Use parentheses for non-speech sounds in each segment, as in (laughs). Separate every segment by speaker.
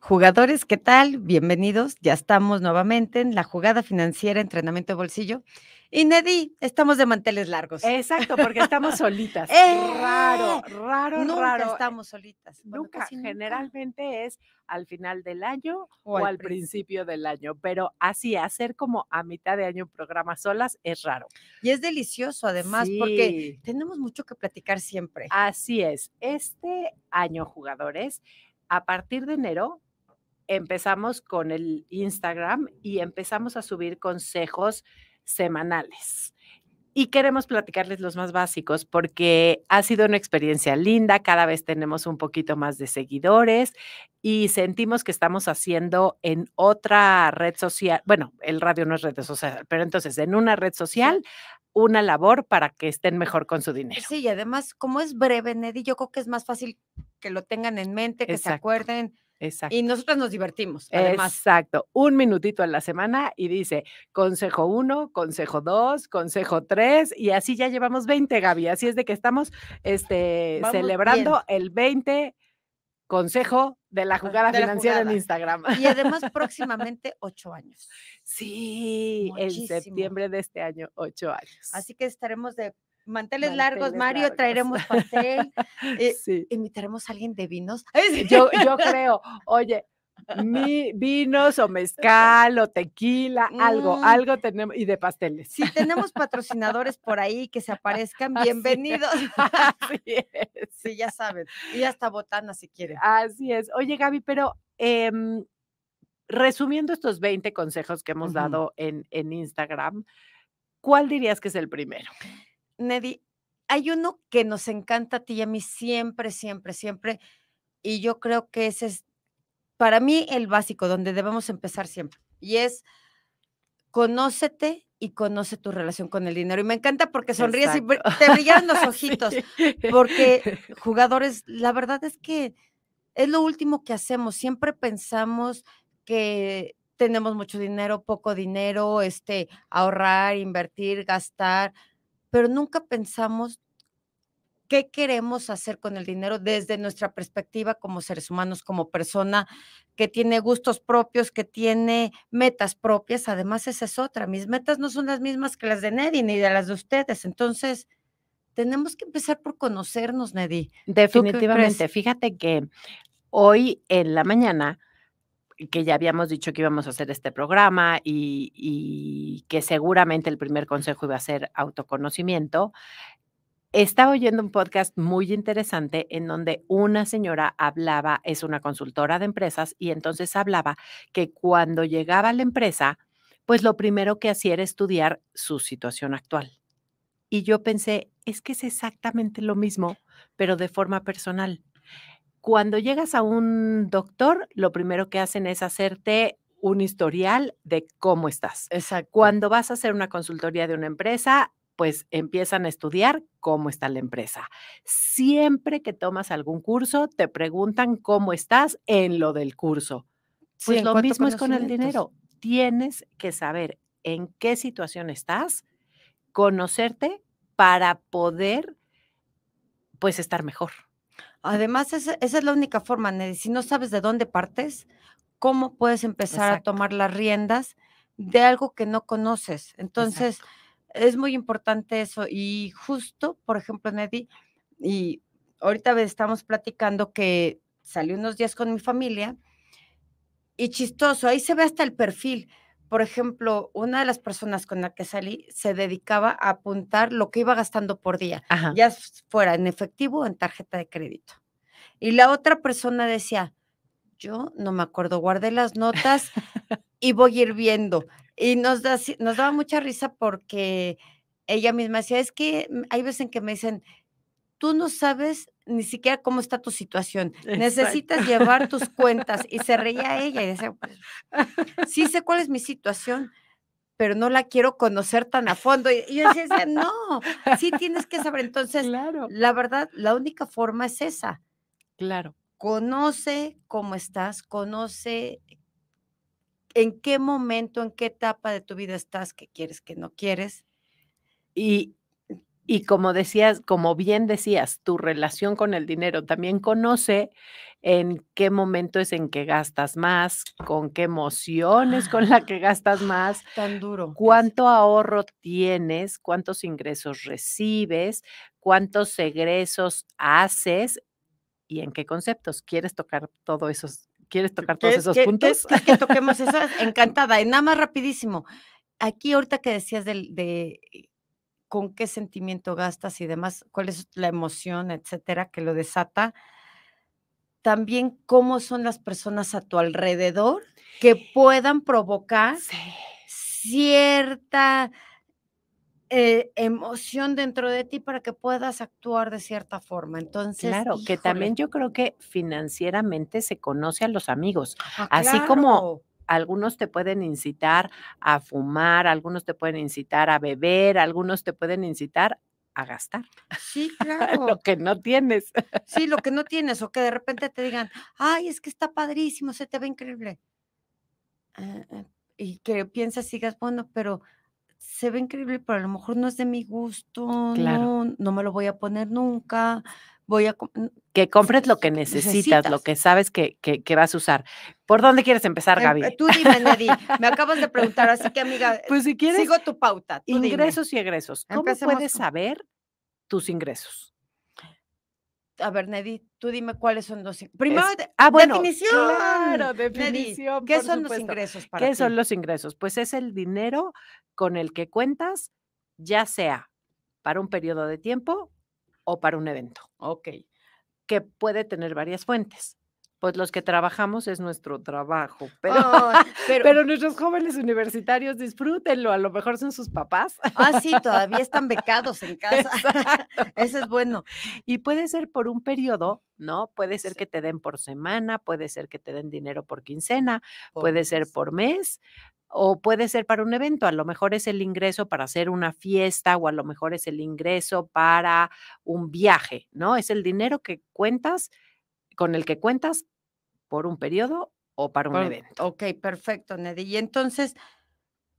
Speaker 1: Jugadores, ¿qué tal? Bienvenidos. Ya estamos nuevamente en la jugada financiera, entrenamiento de bolsillo. Y Neddy, estamos de manteles largos.
Speaker 2: Exacto, porque estamos solitas. es (laughs) ¡Eh! Raro, raro, nunca raro. estamos solitas. Nunca, generalmente es al final del año o, al principio. del año, pero así hacer como a mitad de año un programa solas es raro. Y es delicioso además porque tenemos mucho que platicar siempre. Así es. Este año, jugadores, a partir de enero empezamos con el Instagram y empezamos a subir consejos semanales. Y queremos platicarles los más básicos porque ha sido una experiencia linda, cada vez tenemos un poquito más de seguidores y sentimos que estamos haciendo en otra red social, bueno, el radio no es red social, pero entonces en una red social una labor para que estén mejor con su dinero.
Speaker 1: Sí, y además, como es breve, Neddy, yo creo que es más fácil que lo tengan en mente, que se
Speaker 2: acuerden. Y nosotros
Speaker 1: nos divertimos. Exacto.
Speaker 2: Un minutito a la semana y dice consejo uno, consejo dos, consejo tres, y así ya llevamos 20, Gaby. Así es de que estamos este, celebrando el 20 consejo de la jugada financiera en Instagram. Y además (laughs)
Speaker 1: próximamente ocho años.
Speaker 2: Sí, en septiembre de este año, ocho años. Así
Speaker 1: que estaremos de manteles, largos, Mario, traeremos
Speaker 2: pastel, (laughs) eh, invitaremos a alguien de vinos.
Speaker 1: Yo, (laughs) creo,
Speaker 2: oye, mi, vinos o mezcal o tequila, algo, mm. algo tenemos, y de pasteles. Si tenemos
Speaker 1: patrocinadores por ahí que se aparezcan, (laughs) bienvenidos.
Speaker 2: Sí, ya saben. Y hasta botana si quiere. Así es. Oye, Gaby, pero em, resumiendo estos 20 consejos que hemos dado en, en Instagram, ¿cuál dirías que es el primero? Neddy,
Speaker 1: hay uno que nos encanta a ti y a mí siempre, siempre, siempre, y yo creo que ese es para mí el básico, donde debemos empezar siempre, y es conócete y conoce tu relación con el dinero. Y me encanta porque sonríes y te brillan los (laughs) ojitos, porque (laughs) jugadores, la verdad es que es lo último que hacemos, siempre pensamos que tenemos mucho dinero, poco dinero, este, ahorrar, invertir, gastar, pero nunca pensamos qué queremos hacer con el dinero desde nuestra perspectiva como seres humanos, como persona que tiene gustos propios, que tiene metas propias. Además, esa es otra. Mis metas no son las mismas que las de Neddy ni de las de ustedes. Entonces, tenemos que empezar por conocernos, Neddy.
Speaker 2: Definitivamente. Fíjate que hoy en la mañana que ya habíamos dicho que íbamos a hacer este programa y, que seguramente el primer consejo iba a ser autoconocimiento, estaba oyendo un podcast muy interesante en donde una señora hablaba, es una consultora de empresas, y entonces hablaba que cuando llegaba a la empresa, pues lo primero que hacía era estudiar su situación actual. Y yo pensé, es que es exactamente lo mismo, pero de forma personal. Cuando llegas a un doctor, lo primero que hacen es hacerte un historial de cómo estás. Exacto. Cuando vas a hacer una consultoría de una empresa, pues empiezan a estudiar cómo está la empresa. Siempre que tomas algún curso, te preguntan cómo estás en lo del curso. Pues lo mismo es con el dinero. Tienes que saber en qué situación estás, conocerte para poder, pues, estar mejor. Además, esa, es la única forma, Nedy, Si no sabes de
Speaker 1: dónde partes, ¿cómo puedes empezar a tomar las riendas de algo que no conoces? Entonces, es muy importante eso. Y justo, por ejemplo, Nedy, y ahorita estamos platicando que salí unos días con mi familia y chistoso, ahí se ve hasta el perfil por ejemplo, una de las personas con la que salí se dedicaba a apuntar lo que iba gastando por día, ya fuera en efectivo o en tarjeta de crédito. Y la otra persona decía, yo no me acuerdo, guardé las notas (laughs) y voy a ir viendo. Y nos, nos daba mucha risa porque ella misma decía, es que mm, hay veces en que me dicen, tú no sabes ni siquiera cómo está tu situación. Necesitas llevar tus cuentas. Y se reía (laughs) ella y decía, pues, sí sé cuál es mi situación, pero no la quiero conocer tan a fondo. Y yo decía, no, sí tienes que saber. Entonces, claro. la verdad, la única forma es esa. Claro. Conoce cómo estás, conoce en qué momento, en qué etapa de tu vida
Speaker 2: estás, qué quieres, qué no quieres. Y, y como decías, como bien decías, tu relación con el dinero también conoce en qué momento es en que gastas más, con qué emociones con la que gastas más. Tan duro. Cuánto ahorro tienes, cuántos ingresos recibes, cuántos egresos haces y en qué conceptos. ¿Quieres tocar todos esos? ¿Quieres tocar todos esos puntos? ¿qué,
Speaker 1: que toquemos (laughs) esas. Encantada. Y nada más rapidísimo. Aquí ahorita que decías del, de con qué sentimiento gastas y demás, cuál es la emoción, etcétera, que lo desata. También cómo son las personas a tu alrededor que puedan provocar cierta eh, emoción dentro de ti para que puedas actuar de cierta forma. Entonces, claro, que también
Speaker 2: yo creo que financieramente se conoce a los amigos, así como algunos te pueden incitar a fumar, algunos te pueden incitar a beber, algunos te pueden incitar a gastar. Sí, (laughs) claro. lo que no tienes. sí, lo que no tienes, o que de repente te digan, ay, es que está
Speaker 1: padrísimo, se te ve increíble. Ah, ah, y que piensas, sigas, bueno, pero se ve increíble, pero a lo mejor no es de mi gusto, no, no me lo voy a poner nunca, voy a
Speaker 2: que compres lo que necesitas, lo que sabes que, que, vas a usar. ¿Por dónde quieres empezar, em, Gaby? Tú
Speaker 1: dime, Nedi. (laughs) Me acabas de preguntar, así que, amiga, pues, sigo tu pauta. ingresos
Speaker 2: y egresos. ¿Cómo puedes saber tus ingresos?
Speaker 1: A ver, Nedi, tú dime cuáles son los Primero, ah, bueno, definición. ¿Qué son los ingresos para ¿Qué son
Speaker 2: los ingresos? Pues es el dinero con el que cuentas, ya sea para un periodo de tiempo o para un evento. Ok. Que puede tener varias fuentes. Pues los que trabajamos es nuestro trabajo, (laughs) oh, pero, pero, nuestros jóvenes universitarios disfrútenlo, a lo mejor son sus papás. Ah, sí, todavía están becados en (laughs) casa. (laughs) Eso es bueno. Y puede ser por un periodo, ¿no? Puede ser que te den por semana, puede ser que te den dinero por quincena, puede ser por mes, o puede ser para un evento, a lo mejor es el ingreso para hacer una fiesta o a lo mejor es el ingreso para un viaje, ¿no? Es el dinero que cuentas, con el que cuentas por un periodo o para un evento. Ok, perfecto, Nedy. Y entonces,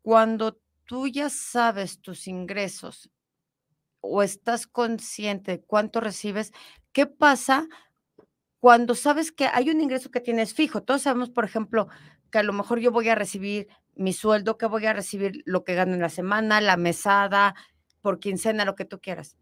Speaker 2: cuando
Speaker 1: tú ya sabes tus ingresos o estás consciente de cuánto recibes, ¿qué pasa cuando sabes que hay un ingreso que tienes fijo? Todos sabemos, por ejemplo, que a lo mejor yo voy a recibir mi sueldo que voy a recibir, lo que gano en la semana, la mesada, por quincena, lo que tú quieras.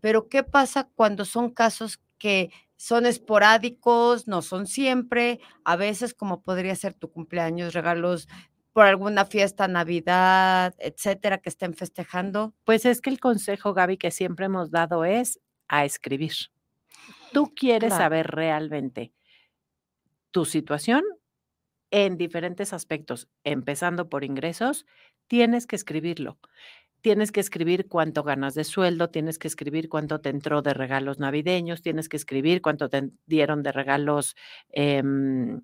Speaker 1: Pero ¿qué pasa cuando son casos que son esporádicos, no son siempre, a veces como podría ser tu cumpleaños, regalos por alguna fiesta, Navidad,
Speaker 2: etcétera, que estén festejando? Pues es que el consejo, Gaby, que siempre hemos dado es a escribir. Tú quieres saber realmente tu situación en diferentes aspectos, empezando por ingresos, tienes que escribirlo. Tienes que escribir cuánto ganas de sueldo, tienes que escribir cuánto te entró de regalos navideños, tienes que escribir cuánto te dieron de regalos em,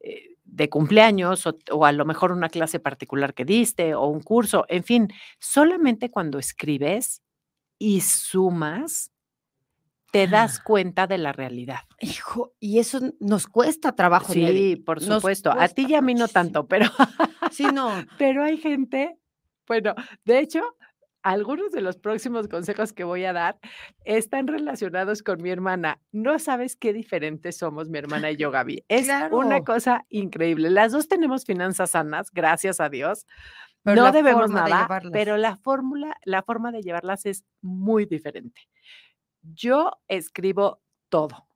Speaker 2: eh, de cumpleaños o a lo mejor una clase particular que diste o un curso, en fin, solamente cuando escribes y sumas te das ah. cuenta de la realidad. Hijo, y eso nos cuesta trabajo. Sí, por supuesto. A ti y a mí no tanto, pero. (laughs) sí, no. Pero hay gente, bueno, de hecho, algunos de los próximos consejos que voy a dar están relacionados con mi hermana. No sabes qué diferentes somos mi hermana y yo, Gaby. (laughs) Es una cosa increíble. Las dos tenemos finanzas sanas, gracias a Dios.
Speaker 1: no debemos nada, pero
Speaker 2: la fórmula, la forma de llevarlas es muy diferente yo escribo todo.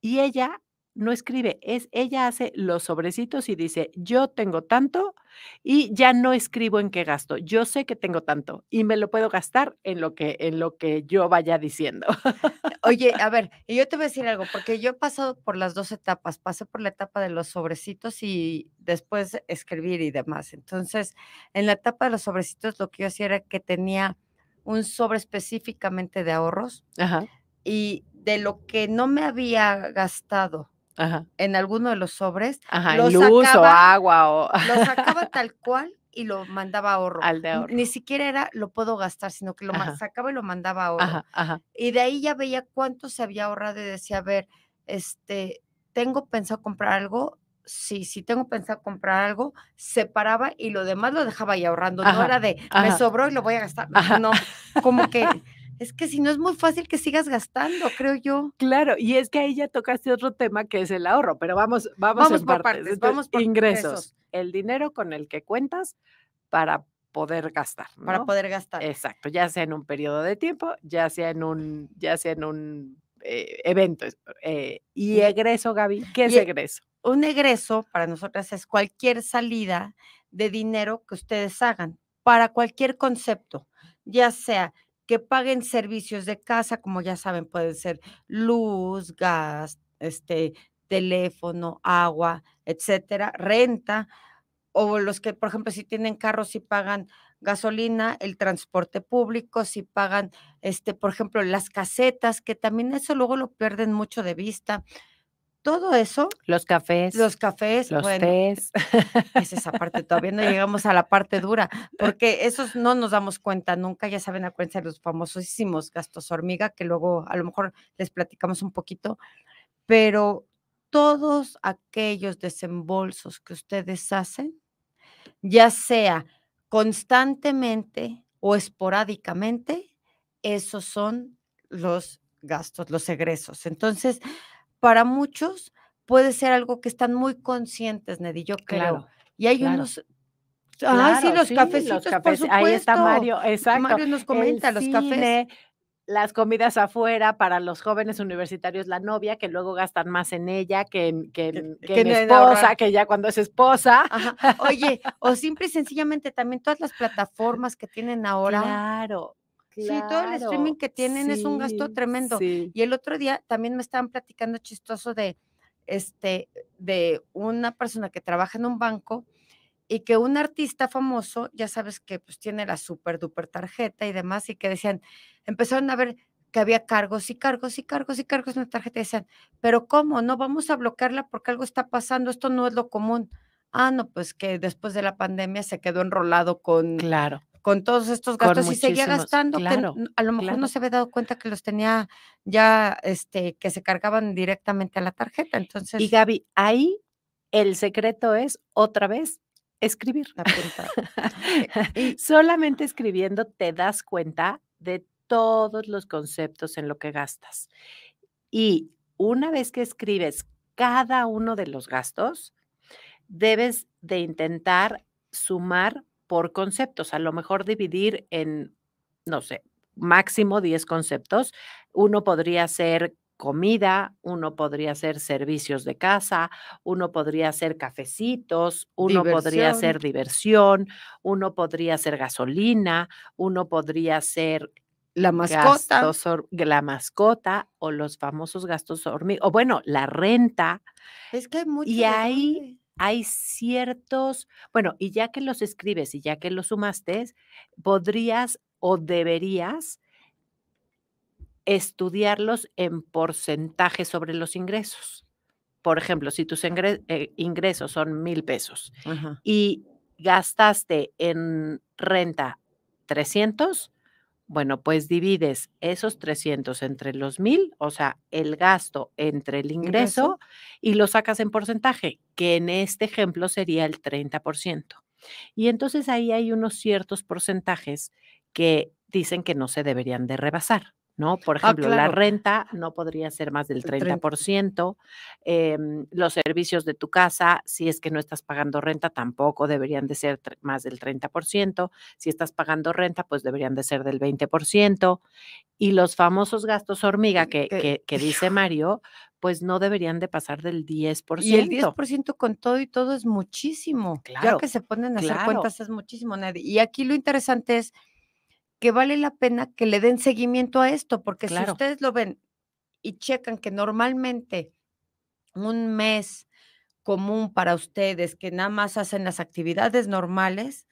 Speaker 2: Y ella no escribe, es ella hace los sobrecitos y dice, yo tengo tanto y ya no escribo en qué gasto. Yo sé que tengo tanto y me lo puedo gastar en lo que en lo que yo vaya diciendo. (laughs)
Speaker 1: Oye, a ver, y yo te voy a decir algo, porque yo he pasado por las dos etapas, pasé por la etapa de los sobrecitos y después escribir y demás. Entonces, en la etapa de los sobrecitos lo que yo hacía era que tenía un sobre específicamente de ahorros Ajá. y de lo que no me había gastado en alguno de los sobres,
Speaker 2: luz o agua o... lo
Speaker 1: sacaba (laughs) tal cual y lo mandaba ahorro. Ni siquiera era lo puedo gastar, sino que lo sacaba y lo mandaba ahorro. Y de ahí ya veía cuánto se había ahorrado y decía, a ver, este, tengo pensado comprar algo, si, si tengo pensado comprar algo, separaba y lo demás lo dejaba ahí ahorrando. no era de, me sobró y lo voy a gastar. No, como que (laughs) es que si no es muy fácil que sigas
Speaker 2: gastando, creo yo. Claro, y es que ahí ya tocaste otro tema que es el ahorro, pero vamos, vamos, vamos por partes. vamos por ingresos. El dinero con el que cuentas para poder gastar. Para poder gastar. Exacto, ya sea en un periodo de tiempo, ya sea en un, ya sea en un eh, evento eh, y egreso, Gaby, ¿qué es egreso?
Speaker 1: un egreso para nosotras es cualquier salida de dinero que ustedes hagan para cualquier concepto, ya sea que paguen servicios de casa, como ya saben, pueden ser luz, gas, este, teléfono, agua, etcétera, renta, o los que, por ejemplo, si tienen carros, y pagan gasolina, el transporte público, si pagan, este, por ejemplo, las casetas, que también eso luego lo pierden mucho de vista todo eso.
Speaker 2: Los cafés. Los
Speaker 1: cafés. Los (laughs) Es esa parte, todavía no llegamos a la parte dura, porque esos no nos damos cuenta nunca, ya saben, acuérdense de los famosísimos gastos hormiga, que luego a lo mejor les platicamos un poquito, pero todos aquellos desembolsos que ustedes hacen, ya sea constantemente o esporádicamente, esos son los gastos, los egresos. Entonces, para muchos puede ser algo que están muy conscientes, me yo creo. Claro, y hay unos...
Speaker 2: Ah, sí, los cafecitos, cafés, Ahí está Mario, exacto. Mario nos comenta, los cafés las comidas afuera para los jóvenes universitarios, la novia, que luego gastan más en ella que, en, que, esposa,
Speaker 1: que ya cuando es esposa. Oye, o (laughs) simple y sencillamente también todas las plataformas que tienen ahora. Claro sí, todo el streaming que tienen es un gasto tremendo. Y el otro día también me estaban platicando chistoso de, este, de una persona que trabaja en un banco y que un artista famoso, ya sabes que pues tiene la super duper tarjeta y demás, y que decían, empezaron a ver que había cargos y cargos y cargos y cargos en la tarjeta y decían, pero ¿cómo? No vamos a bloquearla porque algo está pasando, esto no es lo común. Ah, no, pues que después de la pandemia se quedó enrolado con, claro con todos estos gastos y seguía gastando, a lo mejor no se había dado cuenta que los tenía ya, este, que se cargaban directamente a la tarjeta. Entonces. Y Gaby, ahí
Speaker 2: el secreto es otra vez escribir. (laughs) y solamente escribiendo te das cuenta de todos los conceptos en lo que gastas. Y una vez que escribes cada uno de los gastos, debes de intentar sumar por conceptos, a lo mejor dividir en, no sé, máximo 10 conceptos. Uno podría ser comida, uno podría ser servicios de casa, uno podría ser cafecitos, uno podría ser diversión, uno podría ser gasolina, uno podría ser la mascota, la mascota o los famosos gastos hormigas, o bueno, la renta.
Speaker 1: Es que hay Y
Speaker 2: ahí hay ciertos, bueno, y ya que los escribes y ya que los sumaste, podrías o deberías estudiarlos en porcentaje sobre los ingresos. Por ejemplo, si tus eh, ingresos son mil pesos y gastaste en renta 300, bueno, pues divides esos 300 entre los 1000, o sea, el gasto entre el ingreso, y lo sacas en porcentaje, que en este ejemplo sería el 30%. Y entonces ahí hay unos ciertos porcentajes que dicen que no se deberían de rebasar. ¿no? Por ah, ejemplo, la renta no podría ser más del 30%, em, los servicios de tu casa, si es que no estás pagando renta, tampoco deberían de ser más del 30%, si estás pagando renta, pues deberían de ser del 20%, y los famosos gastos hormiga que, que, dice Mario, pues no deberían de pasar del 10%. Y el
Speaker 1: 10% con todo y todo es muchísimo. Claro. que se ponen a hacer cuentas es muchísimo. Y aquí lo interesante es que vale la pena que le den seguimiento a esto, porque si ustedes lo ven y checan que normalmente un mes común para ustedes, que nada más hacen las actividades normales,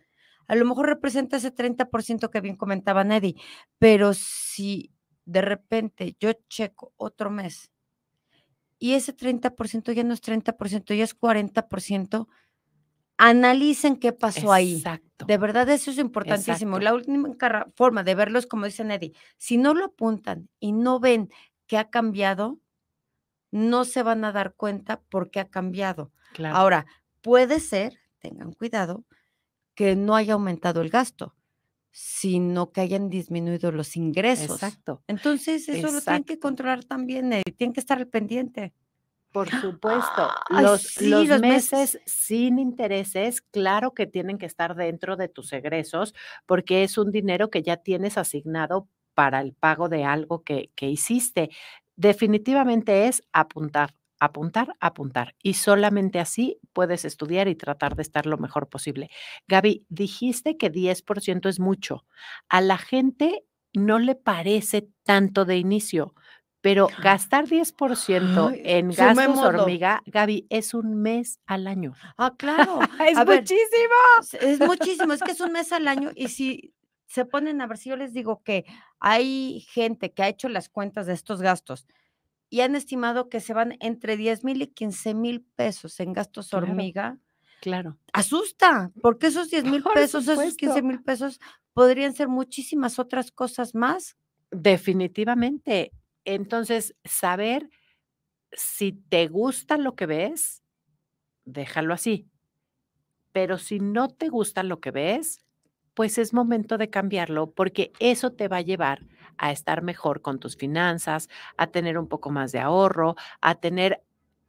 Speaker 1: a lo mejor representa ese 30% que bien comentaba Neddy, pero si de repente yo checo otro mes y ese 30% ya no es 30%, ya es 40%, analicen qué pasó ahí. De verdad, eso es importantísimo. La última forma de verlo es como dice Neddy, si no lo apuntan y no ven que ha cambiado, no se van a dar cuenta por qué ha cambiado. Ahora, puede ser, tengan cuidado, que no haya aumentado el gasto, sino que hayan disminuido los ingresos. Exacto. Entonces, eso lo tienen que controlar también, tienen que estar al pendiente.
Speaker 2: Por supuesto, (gasps) los, meses, sin intereses, claro que tienen que estar dentro de tus egresos porque es un dinero que ya tienes asignado para el pago de algo que, que hiciste. Definitivamente es apuntar, apuntar, apuntar. Y solamente así puedes estudiar y tratar de estar lo mejor posible. Gaby, dijiste que 10% es mucho. A la gente no le parece tanto de inicio pero gastar 10% en gastos hormiga, Gaby, es un mes al año.
Speaker 1: Ah, (laughs) claro. es muchísimo. es muchísimo, es que es un mes al año. Y si se ponen a ver, si yo les digo que hay gente que ha hecho las cuentas de estos gastos y han estimado que se van entre 10 mil y 15 mil pesos en gastos hormiga. Claro. Asusta, porque esos 10 mil (laughs) pesos, esos 15 mil pesos
Speaker 2: podrían ser muchísimas otras cosas más Definitivamente. Entonces, saber si te gusta lo que ves, déjalo así. Pero si no te gusta lo que ves, pues es momento de cambiarlo porque eso te va a llevar a estar mejor con tus finanzas, a tener un poco más de ahorro, a tener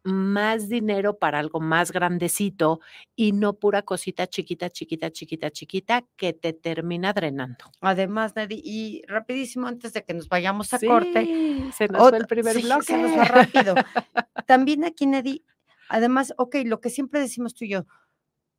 Speaker 2: más dinero para algo más grandecito y no pura cosita chiquita, chiquita, chiquita, chiquita que te termina drenando. Además, nadie y rapidísimo antes de que nos vayamos a corte.
Speaker 1: Se nos fue el primer bloque. También aquí, nadie además, ok, lo que siempre decimos tú y yo,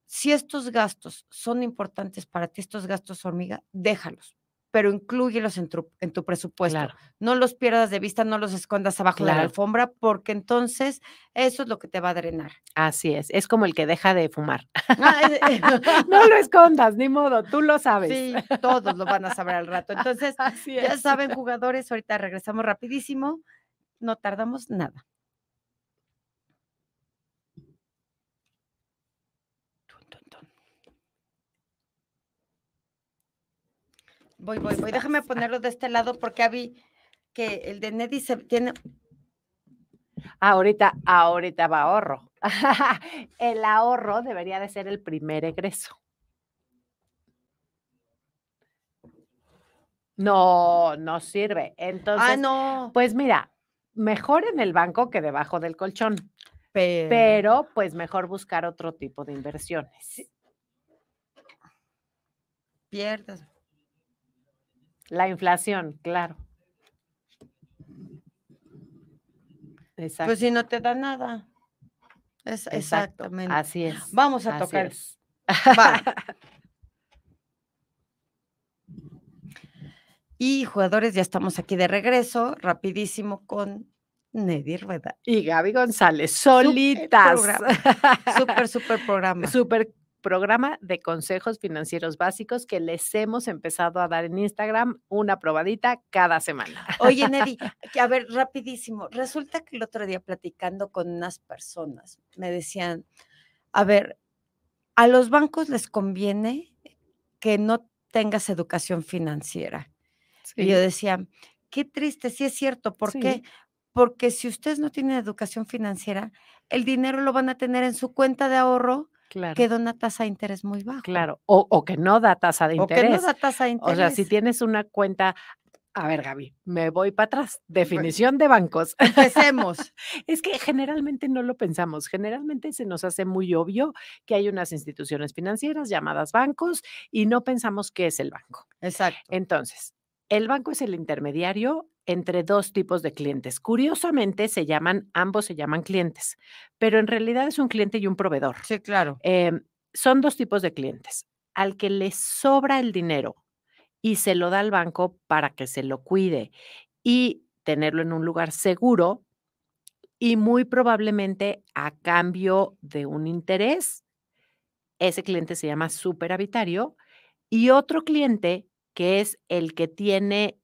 Speaker 1: si estos gastos son importantes para ti, estos gastos hormiga, déjalos, pero inclúyelos en tu, presupuesto. No los pierdas de vista, no los escondas abajo de la alfombra, porque entonces eso es lo que te va a drenar. Así es,
Speaker 2: es como el que deja de fumar. Ah, eh, eh, (laughs) (laughs) no lo escondas, ni modo, tú lo sabes. Sí,
Speaker 1: todos lo van a saber al rato. (laughs) Entonces, ya saben, jugadores, ahorita regresamos rapidísimo, no tardamos nada. Voy, voy, voy. Déjame ponerlo de este lado porque vi que el de Neddy se
Speaker 2: tiene. Ah, ahorita, ahorita va ahorro. (laughs) el ahorro debería de ser el primer egreso. No, no sirve. Ah, Entonces, ah, no. pues mira, mejor en el banco que debajo del colchón. Pero, pero pues mejor buscar otro tipo de inversiones. Pierdas. La inflación, claro. Exacto. Pues si no te da nada. Exactamente.
Speaker 1: Así es. Vamos a tocar. (laughs) y jugadores, ya estamos aquí de regreso, rapidísimo
Speaker 2: con Nedir Rueda. Y Gaby González, solitas. Súper, (laughs) súper programa. Súper programa de consejos financieros básicos que les hemos empezado a dar en Instagram una probadita cada semana. Oye, Nelly, (laughs) a ver,
Speaker 1: rapidísimo. Resulta que el otro día platicando con unas personas me decían, a ver, a los bancos les conviene que no tengas educación financiera. Y yo decía, qué triste, sí es cierto, ¿por qué? Porque si ustedes no tienen educación financiera, el dinero lo van a tener en su cuenta de ahorro claro. que da una tasa de interés muy baja.
Speaker 2: Claro, o, o, que no da tasa de interés. O que no da tasa de interés. O sea, si tienes una cuenta a ver, Gaby, me voy para atrás. Definición de bancos. Empecemos. (laughs) es que generalmente no lo pensamos. Generalmente se nos hace muy obvio que hay unas instituciones financieras llamadas bancos y no pensamos qué es el banco. Exacto. Entonces, el banco es el intermediario entre dos tipos de clientes. Curiosamente, se llaman, ambos se llaman clientes, pero en realidad es un cliente y un proveedor. Sí, claro. Em, son dos tipos de clientes. Al que le sobra el dinero y se lo da al banco para que se lo cuide y tenerlo en un lugar seguro y muy probablemente a cambio de un interés. Ese cliente se llama superhabitario y otro cliente que es el que tiene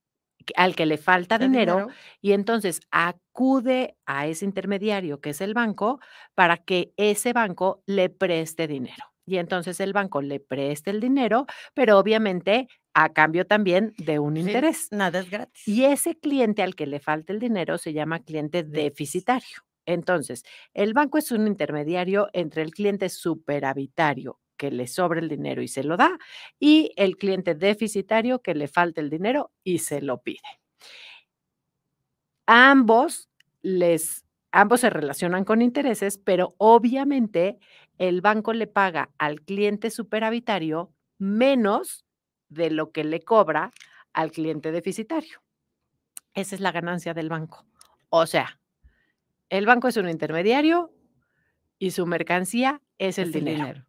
Speaker 2: al que le falta dinero, y entonces acude a ese intermediario que es el banco para que ese banco le preste dinero. Y entonces el banco le preste el dinero, pero obviamente a cambio también de un interés. Nada es gratis. Y ese cliente al que le falta el dinero se llama cliente deficitario. Entonces, el banco es un intermediario entre el cliente superavitario que le sobra el dinero y se lo da, y el cliente deficitario que le falta el dinero y se lo pide. ambos les ambos se relacionan con intereses, pero obviamente el banco le paga al cliente superavitario menos de lo que le cobra al cliente deficitario. Esa es la ganancia del banco. O sea, el banco es un intermediario y su mercancía es, el, dinero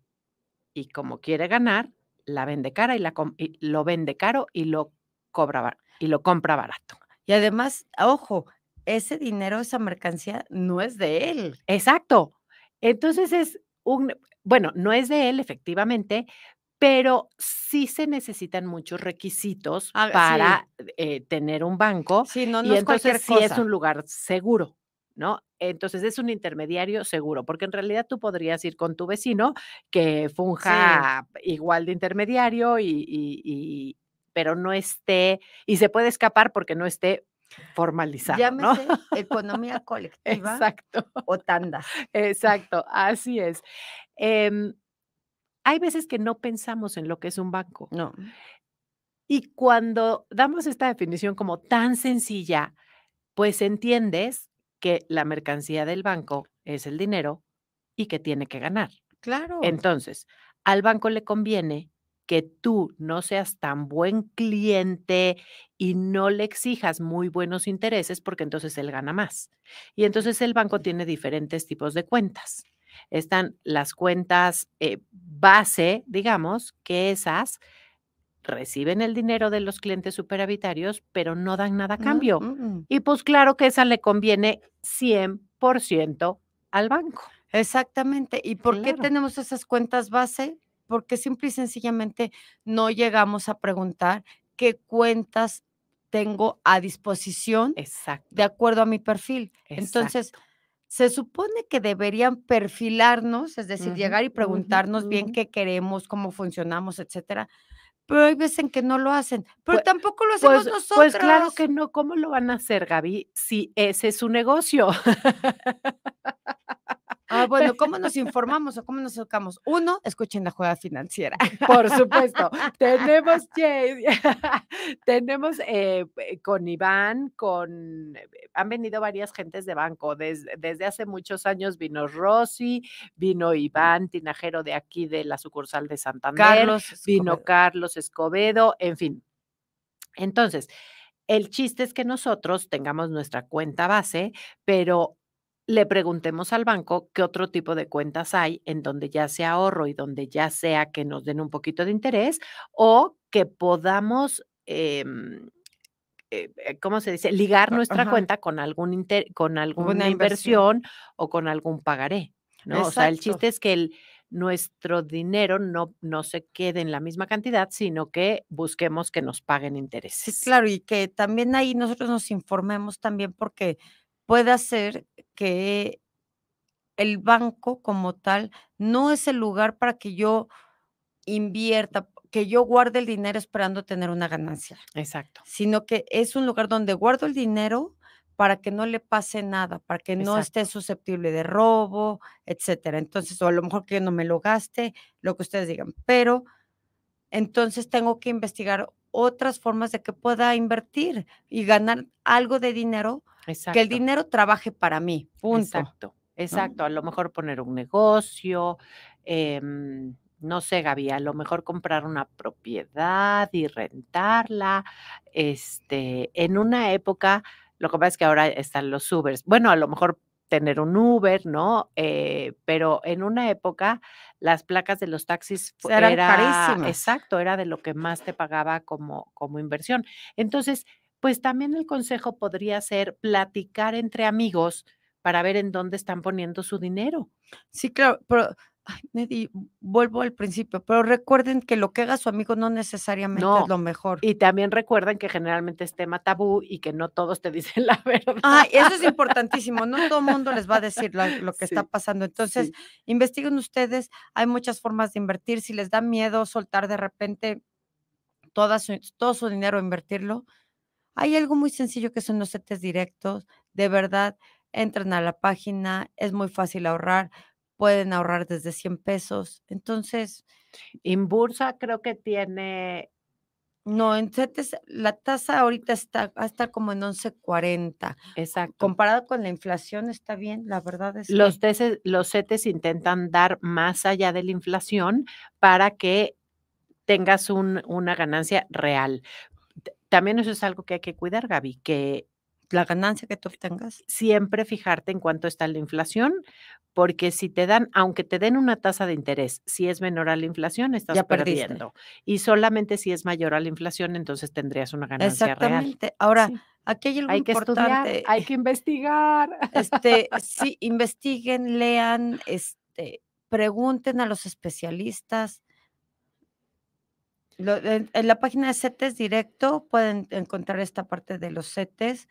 Speaker 2: y como quiere ganar, la vende cara y, la lo vende caro y lo, cobra y lo compra barato. Y además, ojo, ese dinero, esa mercancía no es de él. Exacto. Entonces es un, bueno, no es de él efectivamente, pero sí se necesitan muchos requisitos ah, para eh, tener un banco. no, y entonces sí es un lugar seguro. Entonces es un intermediario seguro, porque en realidad tú podrías ir con tu vecino que funja igual de intermediario y, pero no esté, y se puede escapar porque no esté formalizado. Llámese (laughs) economía colectiva. Exacto. O tanda. Exacto, así es. Em, hay veces que no pensamos en lo que es un banco. No. Y cuando damos esta definición como tan sencilla, pues entiendes que la mercancía del banco es el dinero y que tiene que ganar. Claro. Entonces, al banco le conviene que tú no seas tan buen cliente y no le exijas muy buenos intereses porque entonces él gana más. Y entonces el banco tiene diferentes tipos de cuentas. Están las cuentas eh, base, digamos, que esas reciben el dinero de los clientes superavitarios, pero no dan nada a cambio. Mm. Y pues claro que esa le conviene 100% al banco. Exactamente. ¿Y por
Speaker 1: qué tenemos esas cuentas base? Porque simple y sencillamente no llegamos a preguntar qué cuentas tengo a disposición de acuerdo a mi perfil. Entonces, se supone que deberían perfilarnos, es decir, llegar y preguntarnos bien qué queremos, cómo funcionamos, etcétera pero hay veces en que
Speaker 2: no lo hacen, pero tampoco lo hacemos nosotros. Pues, pues claro que no, ¿cómo lo van a hacer, Gaby? Si ese es su negocio. (laughs) Ah, bueno, ¿cómo nos informamos o cómo nos educamos? Uno,
Speaker 1: escuchen la juega financiera. Por supuesto.
Speaker 2: tenemos, (laughs) tenemos eh, eh, con Iván, con, eh, han venido varias gentes de banco. Desde, desde hace muchos años vino Rosy, vino Iván Tinajero de aquí, de la sucursal de Santander. Carlos Vino Carlos Escobedo, en fin. Entonces, el chiste es que nosotros tengamos nuestra cuenta base, pero le preguntemos al banco qué otro tipo de cuentas hay en donde ya sea ahorro y donde ya sea que nos den un poquito de interés o que podamos, em, eh, eh, ¿cómo se dice?, ligar ah, nuestra cuenta con, algún con alguna inversión, o con algún pagaré. ¿no? O sea, el chiste es que nuestro dinero no, no se quede en la misma cantidad, sino que busquemos que nos paguen intereses.
Speaker 1: claro, y que también ahí nosotros nos informemos también porque puede hacer que el banco como tal no es el lugar para que yo invierta, que yo guarde el dinero esperando tener una ganancia. Exacto. Sino que es un lugar donde guardo el dinero para que no le pase nada, para que no esté susceptible de robo, etcétera. Entonces, o a lo mejor que yo no me lo gaste, lo que ustedes digan. Pero entonces tengo que investigar otras formas de que pueda invertir y ganar algo de dinero,
Speaker 2: exacto. que el dinero trabaje para mí, punto. Exacto, exacto. A lo mejor poner un negocio, em, no sé, Gaby, a lo mejor comprar una propiedad y rentarla, este, en una época, lo que pasa es que ahora están los Ubers, bueno, a lo mejor tener un Uber, ¿no? Eh, pero en una época las placas de los taxis eran carísimas. Exacto, era de lo que más te pagaba como, como inversión. Entonces, pues también el consejo podría ser platicar entre amigos para ver en dónde están poniendo su dinero. Sí, claro, pero Neddy, mm, vuelvo al principio, pero recuerden que lo que haga su amigo no necesariamente es lo mejor. Y también recuerden que generalmente es tema tabú y que no todos te dicen (laughs) la verdad. Ah,
Speaker 1: eso es importantísimo, no todo el mundo les va a decir
Speaker 2: lo, que está
Speaker 1: pasando. Entonces, investiguen ustedes, hay muchas formas de invertir, si les da miedo soltar de repente todo su dinero, invertirlo. Hay algo muy sencillo que son los setes directos, de verdad entran a la página, es muy fácil ahorrar pueden ahorrar desde 100 pesos. Entonces... en bursa creo que tiene... No, en CETES la tasa ahorita está, hasta como en 11.40. Exacto. Comparado con la inflación está bien, la verdad es los
Speaker 2: que... los CETES intentan dar más allá de la inflación para que tengas un, una ganancia real. También eso es algo que hay que cuidar, Gaby, que la ganancia que tú tengas, Siempre fijarte en cuánto está la inflación, porque si te dan, aunque te den una tasa de interés, si es menor a la inflación, estás perdiendo. Y solamente si es mayor a la inflación, entonces tendrías una ganancia Exactamente.
Speaker 1: Ahora, aquí hay algo hay que Estudiar, hay que investigar. Este, (laughs) sí, investiguen, lean, este, pregunten a los especialistas. en, en, la página de CETES directo pueden encontrar esta parte de los CETES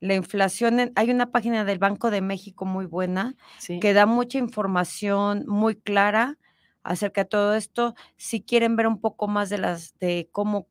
Speaker 1: la inflación. hay una página del Banco de México muy buena que da mucha información muy clara acerca de todo esto. Si quieren ver un poco más de las de cómo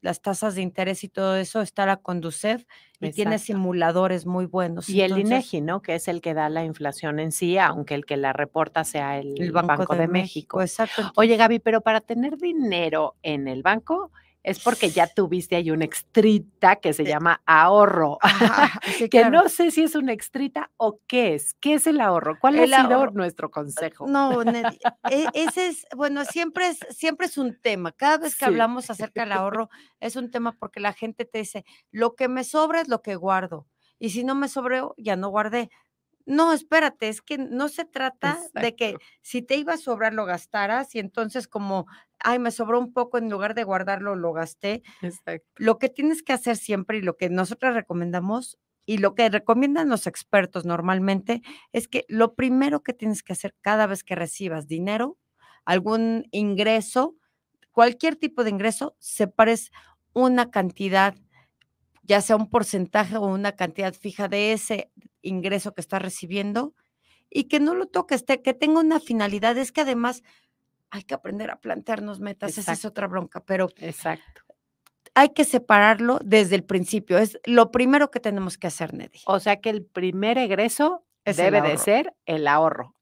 Speaker 1: las tasas de interés y todo eso, está la Conducef y tiene simuladores
Speaker 2: muy buenos. Y el INEGI, ¿no? Que es el que da la inflación en sí, aunque el que la reporta sea el, Banco, de, México. México. Exacto. Oye, Gaby, pero para tener dinero en el banco, es porque ya tuviste ahí una extrita que se eh, llama ahorro, (laughs) que no sé si es una extrita o qué es. ¿Qué es el ahorro? ¿Cuál el ahorro. nuestro consejo?
Speaker 1: No, (laughs) e, ese es, bueno, siempre es, siempre es un tema. Cada vez que hablamos acerca del ahorro es un tema porque la gente te dice, lo que me sobra es lo que guardo. Y si no me sobra, ya no guardé. No, espérate, es que no se trata de que si te iba a sobrar lo gastaras y entonces como, ay, me sobró un poco en lugar de guardarlo, lo gasté. Exacto. Lo que tienes que hacer siempre y lo que nosotros recomendamos y lo que recomiendan los expertos normalmente es que lo primero que tienes que hacer cada vez que recibas dinero, algún ingreso, cualquier tipo de ingreso, separes una cantidad ya sea un porcentaje o una cantidad fija de ese ingreso que está recibiendo y que no lo toque este que tenga una finalidad. Es que además hay que aprender a plantearnos metas, esa es otra bronca, pero Exacto. hay que separarlo desde el principio. Es lo primero que tenemos que hacer, Neddy. O
Speaker 2: sea que el primer egreso debe de ser el ahorro.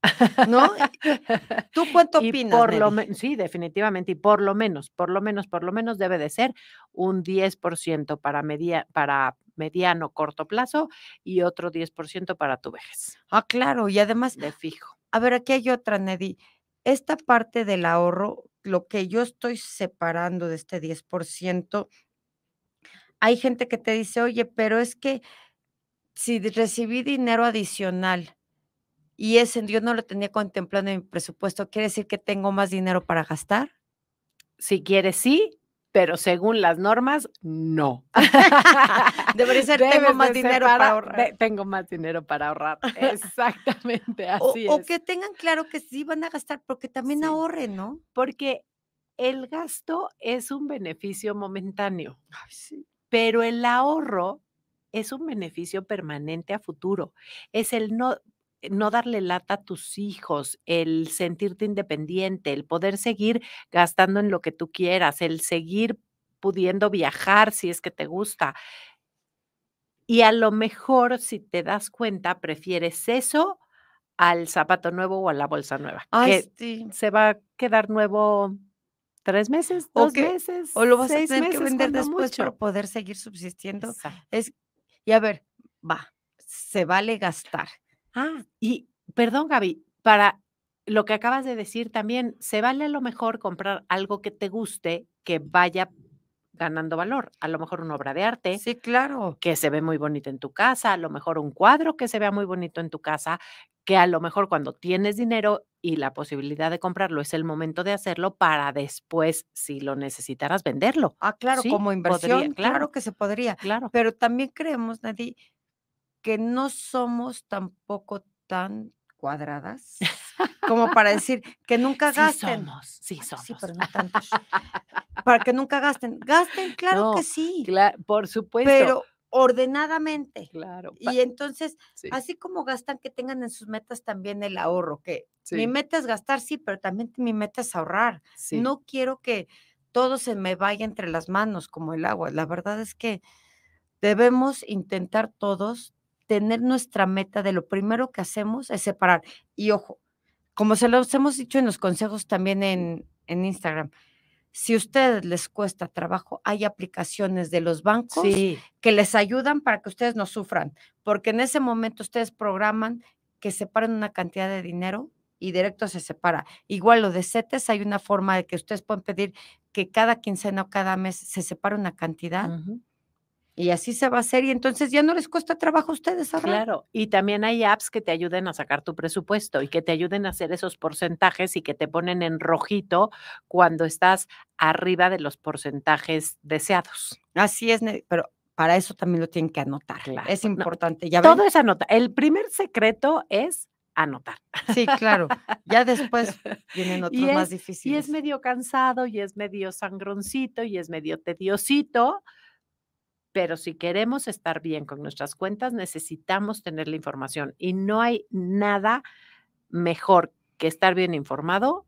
Speaker 2: ¿No? (laughs) ¿Tú cuánto opinas? lo sí, definitivamente. Y por lo menos, por lo menos, por lo menos debe de ser un 10% para, media para mediano, corto plazo y otro 10% para tu vejez. Ah, claro, y además... De fijo. A ver, aquí hay otra, Neddy.
Speaker 1: Esta parte del ahorro, lo que yo estoy separando de este 10%, hay gente que te dice, oye, pero es que si recibí dinero adicional y ese yo no lo tenía contemplado en mi presupuesto, ¿quiere decir que tengo más dinero para gastar? Si quieres, sí pero
Speaker 2: según las normas, no.
Speaker 1: (laughs) Debería ser, tengo más dinero para, ahorrar.
Speaker 2: tengo más dinero para ahorrar. Exactamente,
Speaker 1: así es. O que tengan claro que sí van a
Speaker 2: gastar, porque también ahorren, ¿no? Porque el gasto es un beneficio momentáneo, pero el ahorro es un beneficio permanente a futuro. Es el no, no darle lata a tus hijos, el sentirte independiente, el poder seguir gastando en lo que tú quieras, el seguir pudiendo viajar si es que te gusta. Y a lo mejor, si te das cuenta, prefieres eso al zapato nuevo o a la bolsa nueva. Se va a quedar nuevo tres meses, dos meses. O lo vas a tener que vender después para poder seguir subsistiendo. y a ver, va, se vale gastar Ah, y perdón, Gaby, para lo que acabas de decir también, se vale a lo mejor comprar algo que te guste, que vaya ganando valor. A lo mejor una obra de arte. Sí, claro. Que se ve muy bonita en tu casa, a lo mejor un cuadro que se vea muy bonito en tu casa, que a lo mejor cuando tienes dinero y la posibilidad de comprarlo es el momento de hacerlo para después, si lo necesitaras, venderlo. Ah, claro, como inversión, claro, claro,
Speaker 1: que se podría. Claro. Pero también creemos, Nadie, que no somos tampoco tan cuadradas como para (laughs) decir que nunca gasten. Ah, sí somos, sí pero no tantos. (laughs) para que nunca gasten.
Speaker 2: Gasten, claro que sí. por supuesto. Pero
Speaker 1: ordenadamente.
Speaker 2: Claro. Y
Speaker 1: entonces, así como gastan, que tengan en sus metas también el ahorro, que mi meta es gastar, sí, pero también mi meta es ahorrar. No quiero que todo se me vaya entre las manos como el agua. La verdad es que debemos intentar todos tener nuestra meta de lo primero que hacemos es separar. Y ojo, como se los hemos dicho en los consejos también en, en Instagram, si a ustedes les cuesta trabajo, hay aplicaciones de los bancos que les ayudan para que ustedes no sufran, porque en ese momento ustedes programan que separen una cantidad de dinero y directo se separa. Igual lo de CETES, hay una forma de que ustedes pueden pedir que cada quincena o cada mes se separe una cantidad. Y así se va a hacer y entonces ya no les cuesta trabajo a ustedes
Speaker 2: ¿verdad? Claro, y también hay apps que te ayuden a sacar tu presupuesto y que te ayuden a hacer esos porcentajes y que te ponen en rojito cuando estás arriba de los porcentajes deseados. Así es, pero para eso también lo tienen que anotar. Es importante. todo es anotar. El primer secreto es anotar. Sí, claro. Ya después (laughs) vienen otros más difíciles. Y es medio cansado, y es medio sangroncito, y es medio tediosito, pero si queremos estar bien con nuestras cuentas, necesitamos tener la información y no hay nada mejor que estar bien informado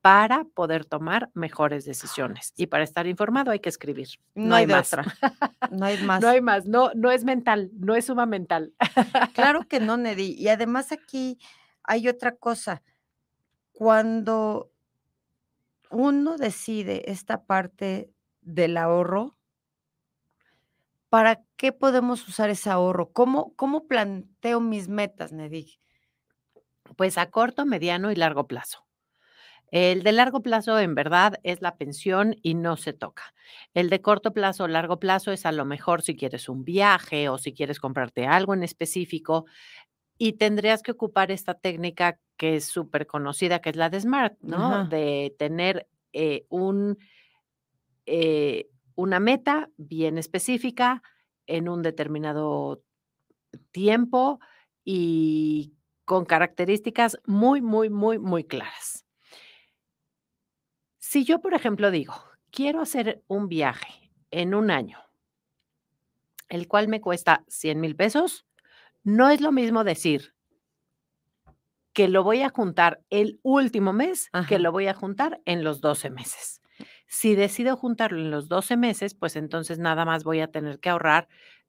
Speaker 2: para poder tomar mejores decisiones. Y para estar informado hay que escribir. No, hay, más. (laughs) No hay más. No hay más. No, es mental, no es suma mental.
Speaker 1: Claro que no, (laughs) Nedi Y además aquí hay otra cosa. Cuando uno decide esta parte del ahorro, ¿para qué podemos usar ese ahorro? ¿Cómo, cómo
Speaker 2: planteo mis metas, Nedig? Pues a corto, mediano y largo plazo. El de largo plazo, en verdad, es la pensión y no se toca. El de corto plazo, o largo plazo, es a lo mejor si quieres un viaje o si quieres comprarte algo en específico. Y tendrías que ocupar esta técnica que es súper conocida, que es la de SMART, ¿no? De tener eh, un, eh, una meta bien específica en un determinado tiempo y con características muy, muy, muy, muy claras. Si yo, por ejemplo, digo, quiero hacer un viaje en un año, el cual me cuesta 100 mil pesos, no es lo mismo decir que lo voy a juntar el último mes que lo voy a juntar en los 12 meses. Si decido juntarlo en los 12 meses, pues entonces nada más voy a tener que ahorrar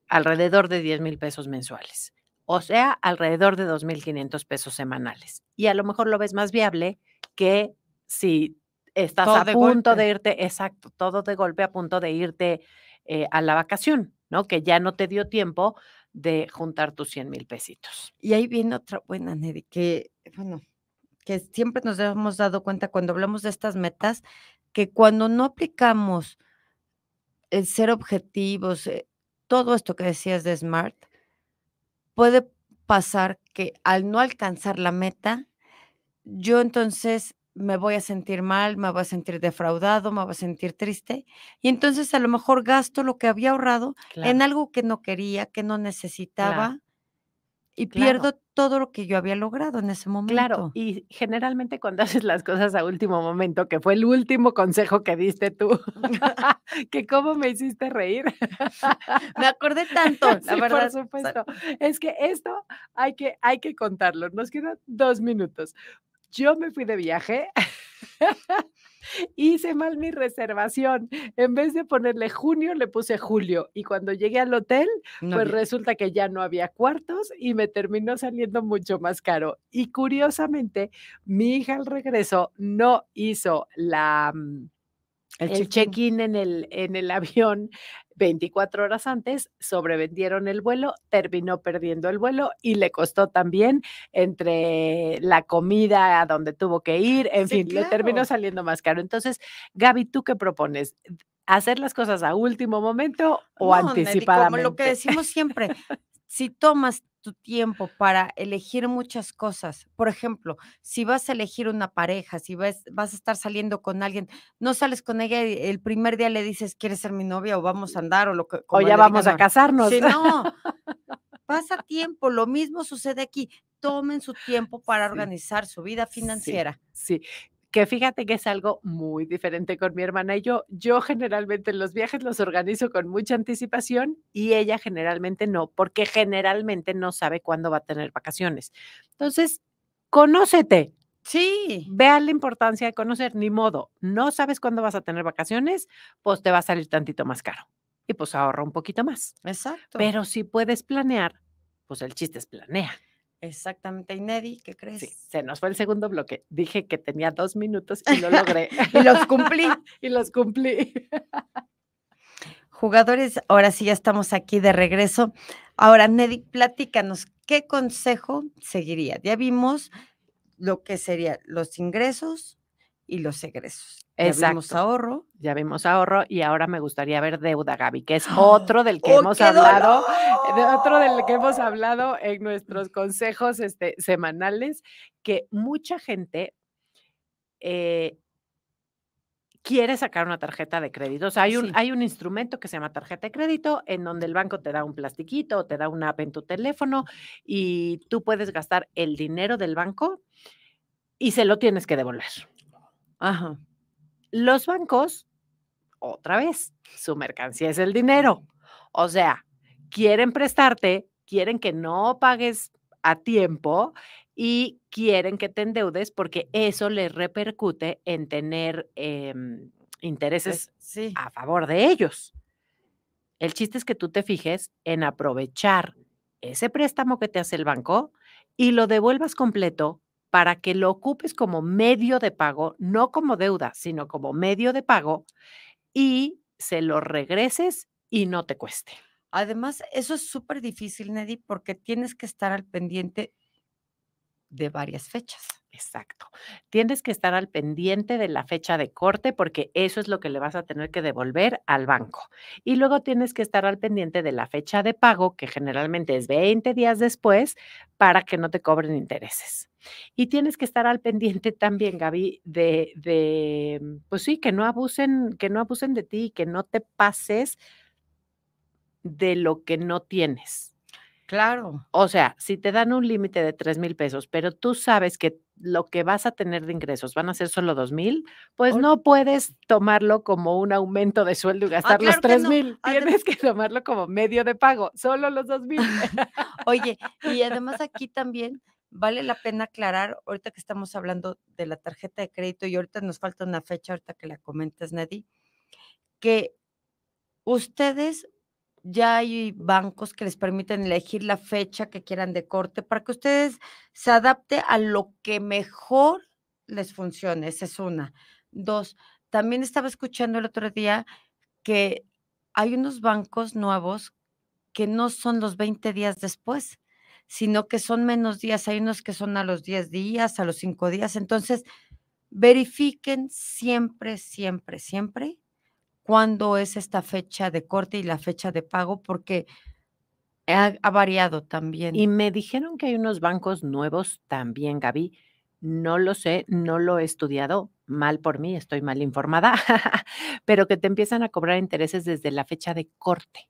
Speaker 2: alrededor de 10 mil pesos mensuales, o sea, alrededor de 2.500 pesos semanales. Y a lo mejor lo ves más viable que si estás a punto de irte, exacto, todo de golpe a punto de irte eh, a la vacación, ¿no? Que ya no te dio tiempo de juntar tus 100 mil pesitos.
Speaker 1: Y ahí viene otra buena, Neri, que, bueno, que siempre nos hemos dado cuenta cuando hablamos de estas metas, que cuando no aplicamos el ser objetivos, eh, todo esto que decías de SMART, puede pasar que al no alcanzar la meta, yo entonces me voy a sentir mal, me voy a sentir defraudado, me voy a sentir triste. Y entonces a lo mejor gasto lo que había ahorrado en algo que no quería, que no necesitaba
Speaker 2: y pierdo todo lo que yo había logrado en ese momento. Claro, y generalmente cuando haces las cosas a último momento, que fue el último consejo que diste tú, (laughs) (laughs) que cómo me hiciste reír. me acordé (laughs) tanto, la verdad. Por supuesto. Es que esto hay que, hay que contarlo. Nos quedan dos minutos. Yo me fui de viaje hice mal mi reservación. En vez de ponerle junio, le puse julio. Y cuando llegué al hotel, pues resulta que ya no había cuartos y me terminó saliendo mucho más caro. Y curiosamente, mi hija al regreso no hizo la... Mm, el check-in en el, en el (laughs) avión 24 horas antes, sobrevendieron el vuelo, terminó perdiendo el vuelo y le costó también entre la comida a donde tuvo que ir, en fin, le terminó saliendo más caro. Entonces, Gaby, ¿tú qué propones? ¿Hacer las cosas a último momento o anticipar? anticipadamente? como lo que decimos siempre, si tomas
Speaker 1: tu tiempo para elegir muchas cosas. Por ejemplo, si vas a elegir una pareja, si vas, vas a estar saliendo con alguien, no sales con ella y el primer día le dices, ¿quieres ser mi novia o vamos a mm, andar o lo que... O ya vamos a casarnos. Si no, (laughs) pasa tiempo, lo mismo sucede aquí. Tomen su tiempo para organizar su vida financiera.
Speaker 2: sí, que fíjate que es algo muy diferente con mi hermana y yo. Yo generalmente los viajes los organizo con mucha anticipación y ella generalmente no, porque generalmente no sabe cuándo va a tener vacaciones. Entonces, conócete. Sí. Vea la importancia de conocer, ni modo. No sabes cuándo vas a tener vacaciones, pues te va a salir tantito más caro. Y pues ahorra un poquito más. Exacto. Pero si puedes planear, pues el chiste es planea. Exactamente, Neddy, ¿qué crees? se nos fue el segundo bloque. Dije que tenía dos minutos y lo (laughs) logré. y los cumplí. (laughs) y los cumplí. (laughs)
Speaker 1: Jugadores, ahora sí ya estamos aquí de regreso. Ahora, Nedi, platícanos, ¿qué consejo seguiría? Ya vimos lo que serían los ingresos,
Speaker 2: y los egresos. Ya vimos ahorro. Ya vimos ahorro y ahora me gustaría ver deuda, Gaby, que es ¡Ah! ¡Oh, eh, otro del que hemos hablado, otro del que hemos hablado en nuestros consejos este, semanales, que mucha gente eh, quiere sacar una tarjeta de crédito. O sea, hay un, hay un instrumento que se llama tarjeta de crédito en donde el banco te da un plastiquito te da una app en tu teléfono y tú puedes gastar el dinero del banco y se lo tienes que devolver. Los bancos, otra vez, su mercancía es el dinero. O sea, quieren prestarte, quieren que no pagues a tiempo y quieren que te endeudes porque eso les repercute en tener em, intereses pues, a favor de ellos. El chiste es que tú te fijes en aprovechar ese préstamo que te hace el banco y lo devuelvas completo para que lo ocupes como medio de pago, no como deuda, sino como medio de pago y se lo regreses y no te cueste. Además, eso es súper difícil, Neddy, porque tienes que estar al pendiente de varias fechas. Exacto. Tienes que estar al pendiente de la fecha de corte porque eso es lo que le vas a tener que devolver al banco. Y luego tienes que estar al pendiente de la fecha de pago, que generalmente es 20 días después, para que no te cobren intereses. Y tienes que estar al pendiente también, Gaby, de, de, mm, pues sí, que no abusen, que no abusen de ti, que no te pases de lo que no tienes. Claro. O sea, si te dan un límite de tres mil pesos, pero tú sabes que lo que vas a tener de ingresos van a ser solo dos mil, pues no puedes tomarlo como un aumento de sueldo y ah, gastar los tres mil. Ah, tienes que tomarlo como medio de pago, solo los dos mil. (laughs) Oye,
Speaker 1: y además aquí también vale la pena aclarar, ahorita que estamos hablando de la tarjeta de crédito y ahorita nos falta una fecha, ahorita que la comentas, Nadie, que ustedes ya hay bancos que les permiten elegir la fecha que quieran de corte para que ustedes se adapte a lo que mejor les funcione. Esa es una. Dos, también estaba escuchando el otro día que hay unos bancos nuevos que no son los 20 días después, sino que son menos días. Hay unos que son a los 10 días, a los 5 días. Entonces, verifiquen siempre, siempre, siempre cuándo es esta
Speaker 2: fecha de corte y la fecha de pago, porque ha, variado también. Y me dijeron que hay unos bancos nuevos también, Gaby. No lo sé, no lo he estudiado, mal por mí, estoy mal informada, (laughs) pero que te empiezan a cobrar intereses desde la fecha de corte.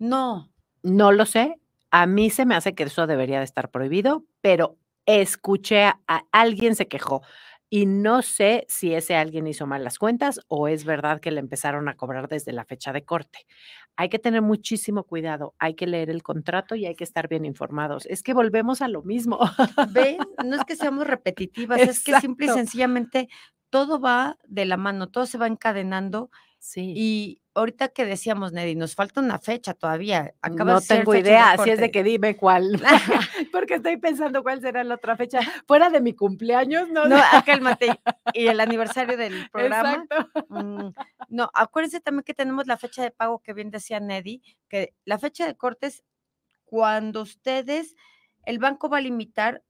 Speaker 2: No. No lo sé, a mí se me hace que eso debería de estar prohibido, pero escuché a, alguien se quejó y no sé si ese alguien hizo mal las cuentas o es verdad que le empezaron a cobrar desde la fecha de corte. Hay que tener muchísimo cuidado, hay que leer el contrato y hay que estar bien informados. Es que volvemos a lo mismo. (laughs) No es que seamos repetitivas, es que simple y
Speaker 1: sencillamente todo va de la mano, todo se va encadenando y ahorita que decíamos, Neddy, nos falta una fecha todavía. no de tengo idea, así es de que dime cuál, (laughs) (laughs)
Speaker 2: porque estoy pensando cuál será la otra fecha. Fuera de mi cumpleaños, no. No, ah, cálmate.
Speaker 1: (laughs) y el aniversario del programa. Exacto. Mm, no, acuérdense también que tenemos la fecha de pago que bien decía Neddy, que la fecha de corte es cuando ustedes, el banco va a limitar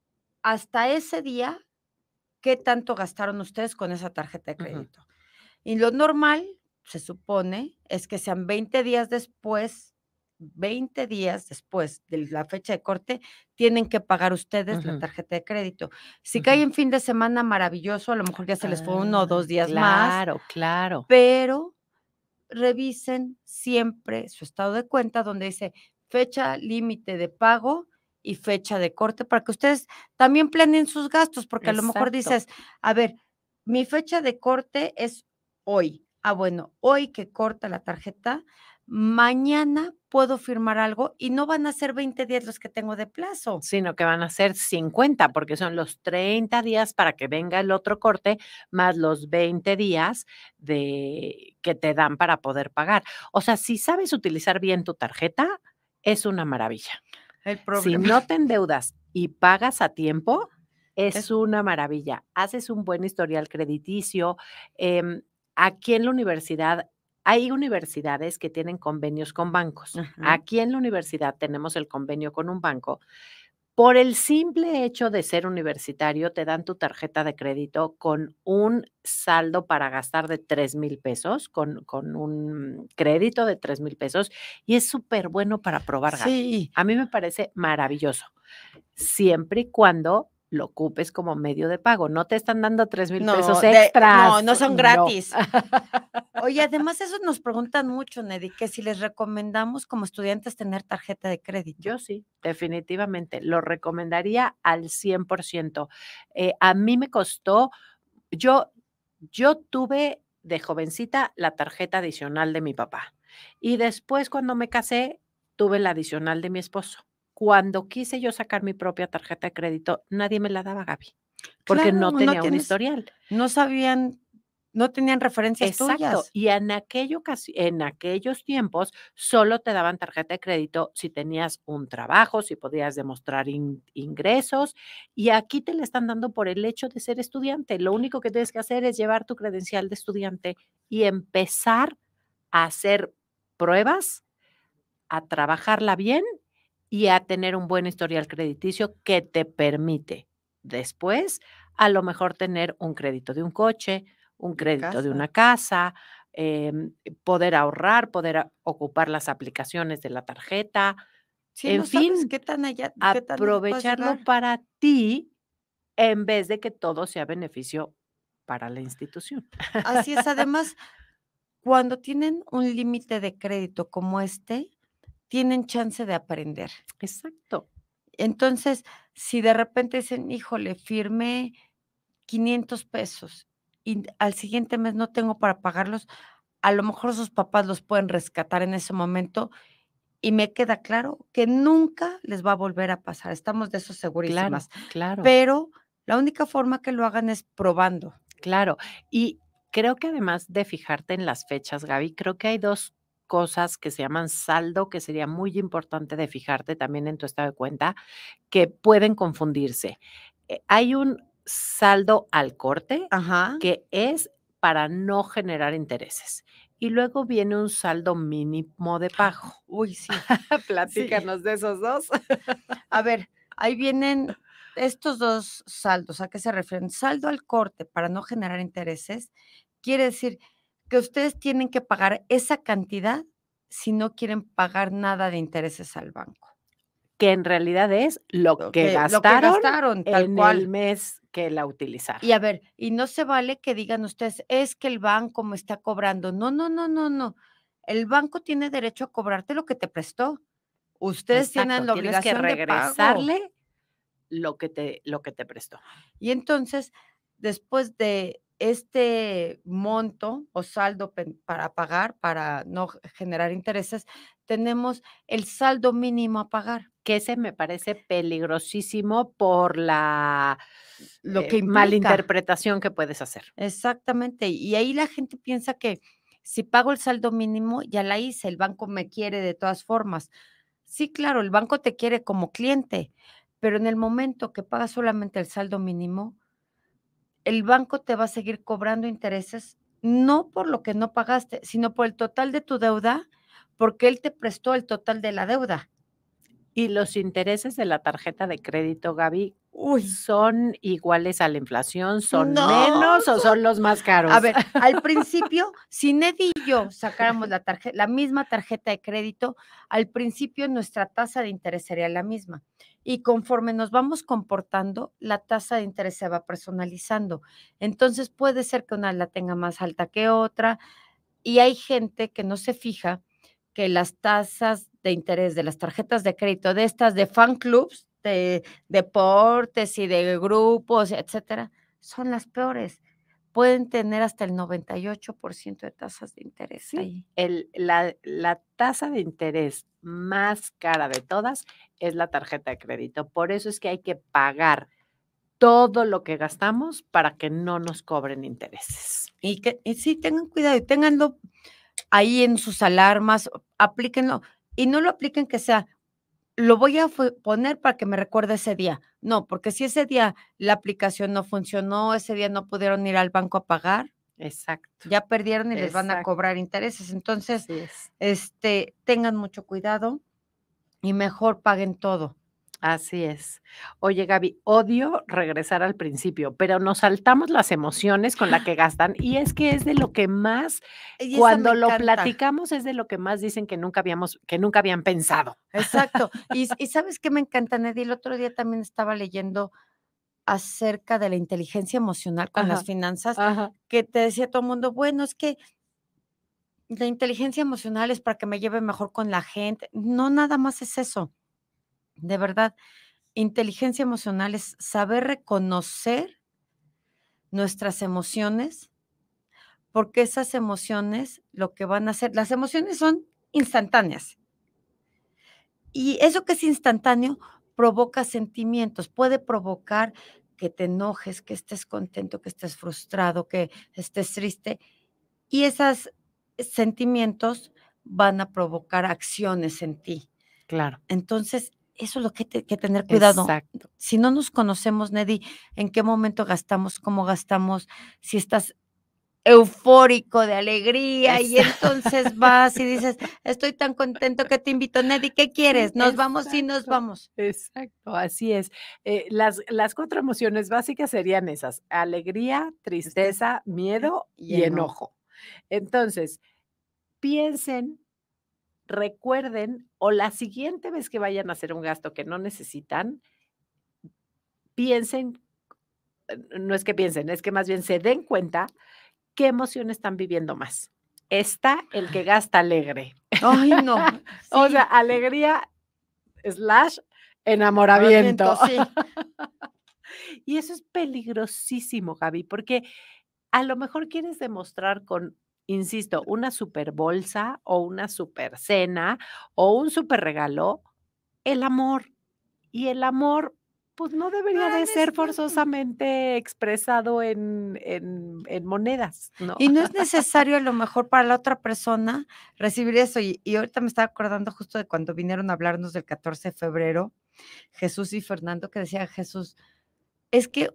Speaker 1: hasta ese día qué tanto gastaron ustedes con esa tarjeta de crédito. Y lo normal se supone, es que sean 20 días después, 20 días después de la fecha de corte, tienen que pagar ustedes la tarjeta de crédito. Si cae en fin de semana, maravilloso, a lo mejor
Speaker 2: ya se les fue uno o ah, dos días claro, más. Claro, claro.
Speaker 1: Pero revisen siempre su estado de cuenta donde dice fecha límite de pago, y fecha de corte para que ustedes también planeen sus gastos, porque a lo mejor dices, a ver, mi fecha de corte es hoy, ah, bueno, hoy que corta la tarjeta, mañana puedo firmar algo y no van a ser
Speaker 2: 20 días los que tengo de plazo. Sino que van a ser 50, porque son los 30 días para que venga el otro corte, más los 20 días de, que te dan para poder pagar. O sea, si sabes utilizar bien tu tarjeta, es una maravilla.
Speaker 1: El si no
Speaker 2: te endeudas y pagas a tiempo, es, una maravilla. Haces un buen historial crediticio. Em, Aquí en la universidad hay universidades que tienen convenios con bancos. Aquí en la universidad tenemos el convenio con un banco. Por el simple hecho de ser universitario, te dan tu tarjeta de crédito con un saldo para gastar de 3 mil pesos, con, con, un crédito de 3 mil pesos, y es súper bueno para probar. Sí. A mí me parece maravilloso, siempre y cuando lo ocupes como medio de pago. No te están dando tres mil pesos extras. no, no son gratis.
Speaker 1: Oye, además eso nos preguntan mucho,
Speaker 2: Neddy, que si les recomendamos como estudiantes tener tarjeta de crédito. Yo sí, definitivamente. Lo recomendaría al 100%. Eh, a mí me costó, yo, yo tuve de jovencita la tarjeta adicional de mi papá. Y después cuando me casé, tuve la adicional de mi esposo cuando quise yo sacar mi propia tarjeta de crédito, nadie me la daba, Gaby, porque no tenía un historial. No sabían, no tenían referencias Exacto. Y en, aquello, en aquellos tiempos solo te daban tarjeta de crédito si tenías un trabajo, si podías demostrar ingresos. Y aquí te la están dando por el hecho de ser estudiante. Lo único que tienes que hacer es llevar tu credencial de estudiante y empezar a hacer pruebas, a trabajarla bien y a tener un buen historial crediticio que te permite después a lo mejor tener un crédito de un coche, un crédito de una casa, em, poder ahorrar, poder ocupar las aplicaciones de la tarjeta. en fin, aprovecharlo para ti en vez de que todo sea beneficio para la institución. Así es, además,
Speaker 1: cuando tienen un límite de crédito como este, tienen chance de aprender. Exacto. Entonces, si de repente dicen, le firmé 500 pesos y al siguiente mes no tengo para pagarlos, a lo mejor sus papás los pueden rescatar en ese momento y me queda claro que nunca les va a volver a pasar. Estamos de eso segurísimas. Claro, claro. Pero la única forma que lo hagan es probando.
Speaker 2: Claro. Y creo que además de fijarte en las fechas, Gaby, creo que hay dos cosas que se llaman saldo, que sería muy importante de fijarte también en tu estado de cuenta, que pueden confundirse. Eh, hay un saldo al corte, que es para no generar intereses. Y luego viene un saldo mínimo de ah, pago. Uy, (laughs) (laughs) sí. Platícanos de esos dos. A ver,
Speaker 1: ahí vienen estos dos saldos. ¿A qué se refieren? Saldo al corte para no generar intereses quiere decir que ustedes tienen que pagar esa cantidad si no quieren pagar nada de intereses al banco. Que en realidad es
Speaker 2: lo, que, gastaron en el mes que la utilizaron. Y a
Speaker 1: ver, y no se vale que digan ustedes, es que el banco me está cobrando. No, no, no, no, no. El banco tiene derecho a cobrarte lo que te prestó. Ustedes tienen la obligación que regresarle de
Speaker 2: que lo que te prestó.
Speaker 1: Y entonces, después de este monto o saldo para pagar, para no generar intereses, tenemos el saldo mínimo a pagar.
Speaker 2: Que ese me parece peligrosísimo por la Lo eh, que malinterpretación que puedes hacer.
Speaker 1: Exactamente. Y ahí la gente piensa que si pago el saldo mínimo, ya la hice, el banco me quiere de todas formas. Sí, claro, el banco te quiere como cliente, pero en el momento que pagas solamente el saldo mínimo, el banco te va a seguir cobrando intereses, no por lo que no pagaste, sino por el total de tu deuda,
Speaker 2: porque él te prestó el total de la deuda. Y los intereses de la tarjeta de crédito, Gaby, son iguales a la inflación, son menos o son los más caros. A ver,
Speaker 1: (laughs) al principio, si Ned y yo sacáramos la, tarjeta, la misma tarjeta de crédito, al principio nuestra tasa de interés sería la misma y conforme nos vamos comportando, la tasa de interés se va personalizando. Entonces puede ser que una la tenga más alta que otra y hay gente que no se fija que las tasas de interés de las tarjetas de crédito, de estas de fan clubs, de deportes y de grupos, etcétera, son las peores pueden tener hasta el 98% de tasas de interés. ¿eh?
Speaker 2: El, la, tasa de interés más cara de todas es la tarjeta de crédito. Por eso es que hay que pagar todo lo que gastamos para que no nos cobren intereses. Y
Speaker 1: que y sí, tengan cuidado y ténganlo ahí en sus alarmas, aplíquenlo. Y no lo apliquen que sea, lo voy a poner para que me recuerde ese día. No, porque si ese día la aplicación no funcionó, ese día no pudieron ir al banco a pagar. Exacto. Ya perdieron y les van a cobrar intereses. Entonces, este, tengan mucho cuidado y mejor paguen todo.
Speaker 2: Así es. Oye, Gaby, odio regresar al principio, pero nos saltamos las emociones con la que gastan y es que es de lo que más, cuando lo platicamos, es de lo que más dicen que nunca habíamos, que nunca habían pensado.
Speaker 1: Exacto. (laughs) y, sabes qué me encanta, Neddy, el otro día también estaba leyendo acerca de la inteligencia emocional con las finanzas, que te decía todo el mundo, bueno, es que la inteligencia emocional es para que me lleve mejor con la gente. No, nada más es eso de verdad, inteligencia emocional es saber reconocer nuestras emociones, porque esas emociones lo que van a hacer, las emociones son instantáneas. Y eso que es instantáneo provoca sentimientos, puede provocar que te enojes, que estés contento, que estés frustrado, que estés triste. Y esos sentimientos van a provocar acciones en ti. Claro. Entonces, eso es lo que hay que tener cuidado. Exacto. Si no nos conocemos, Neddy, en qué momento gastamos, cómo gastamos, si estás eufórico de alegría y entonces vas y (laughs) dices, estoy tan contento que te invito, Neddy, ¿qué
Speaker 2: quieres? Nos vamos y nos vamos. Exacto, así es. Eh, las, las cuatro emociones básicas serían esas, alegría, tristeza, miedo y, enojo. Entonces, piensen recuerden o la siguiente vez que vayan a hacer un gasto que no necesitan, piensen, eh, no es que piensen, es que más bien se den cuenta qué emoción están viviendo más. Está el que gasta alegre. Ay, no. (laughs) o sea, alegría slash enamoramiento. (laughs) y eso es peligrosísimo, Javi, porque a lo mejor quieres demostrar con insisto, una super bolsa o una super cena o un super regalo, el amor. Y el amor, pues no debería de ser forzosamente expresado en, en, monedas, ¿no? Y no es
Speaker 1: necesario a lo mejor para la otra persona recibir eso. Y, ahorita me estaba acordando justo de cuando vinieron a hablarnos del 14 de febrero, Jesús y Fernando, que decía Jesús, es que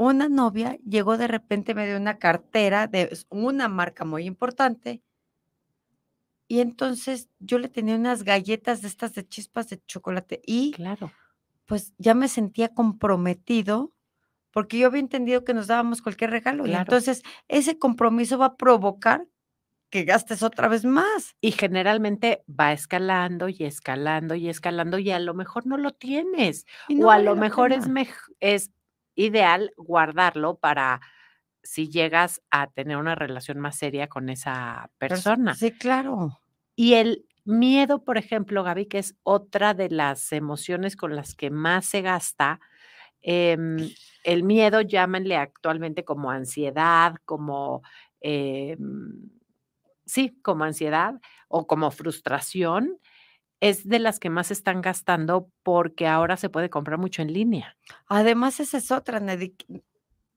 Speaker 1: una novia llegó de repente, me dio una cartera de una marca muy importante. Y entonces yo le tenía unas galletas de estas de chispas de chocolate. Y claro. pues ya me sentía comprometido porque yo había entendido que nos dábamos cualquier regalo. Y entonces
Speaker 2: ese compromiso va a provocar que gastes otra vez más. Y generalmente va escalando y escalando y escalando y a lo mejor no lo tienes. o a lo mejor es, es ideal guardarlo para si llegas a tener una relación más seria con esa persona. Sí, claro. Y el miedo, por ejemplo, Gaby, que es otra de las emociones con las que más se gasta, em, el miedo llámenle actualmente como ansiedad, como, em, sí, como ansiedad o como frustración es de las que más están gastando porque ahora se puede comprar mucho en línea. Además, esa es otra,